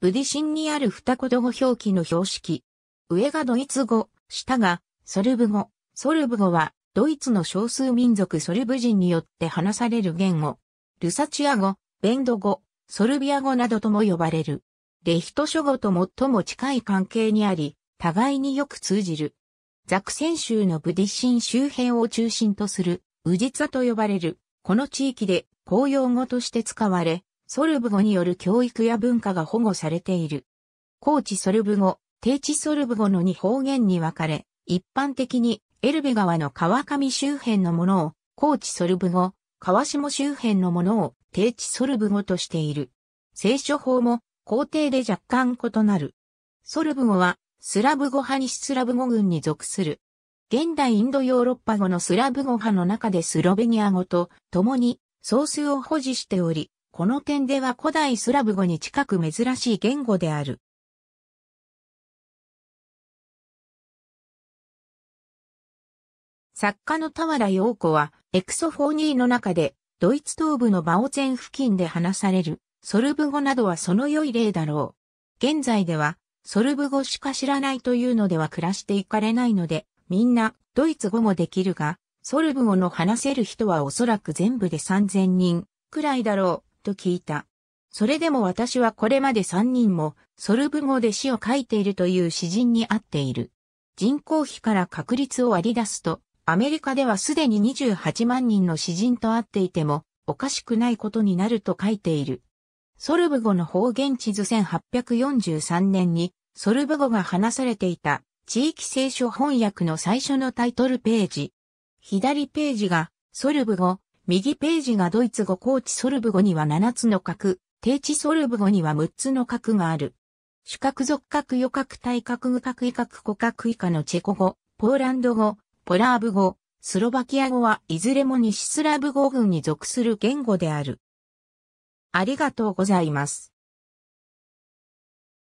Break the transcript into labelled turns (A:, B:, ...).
A: ブディシンにある二言語表記の標識。上がドイツ語、下がソル
B: ブ語。ソルブ語はドイツの少数民族ソルブ人によって話される言語。ルサチア語、ベンド語、ソルビア語などとも呼ばれる。レヒト諸語と最も近い関係にあり、互いによく通じる。ザクセン州のブディシン周辺を中心とする、ウジツァと呼ばれる、この地域で公用語として使われ、ソルブ語による教育や文化が保護されている。高地ソルブ語、低地ソルブ語の2方言に分かれ、一般的にエルベ川の川上周辺のものを高地ソルブ語、川下周辺のものを低地ソルブ語としている。聖書法も皇帝で若干異なる。ソルブ語はスラブ語派にスラブ語群に属する。現代インドヨーロッパ語のスラブ語派の中でスロベニア語と共に総
A: 数を保持しており、この点では古代スラブ語に近く珍しい言語である。作家の田原陽子は、エクソフォーニーの中で、ドイツ
B: 東部のバオゼン付近で話される、ソルブ語などはその良い例だろう。現在では、ソルブ語しか知らないというのでは暮らしていかれないので、みんなドイツ語もできるが、ソルブ語の話せる人はおそらく全部で3000人くらいだろう。と聞いた。それでも私はこれまで3人もソルブ語で詩を書いているという詩人に会っている。人口比から確率を割り出すと、アメリカではすでに28万人の詩人と会っていても、おかしくないことになると書いている。ソルブ語の方言地図1843年に、ソルブ語が話されていた地域聖書翻訳の最初のタイトルページ。左ページがソルブ語、右ページがドイツ語高地ソルブ語には7つの角、低地ソルブ語には6つの角がある。主角属角余角対角具角異角古角以下のチェコ語、ポーランド語、ポラーブ語、スロバキア語はいずれも西スラブ語群に属する言
A: 語である。ありがとうございます。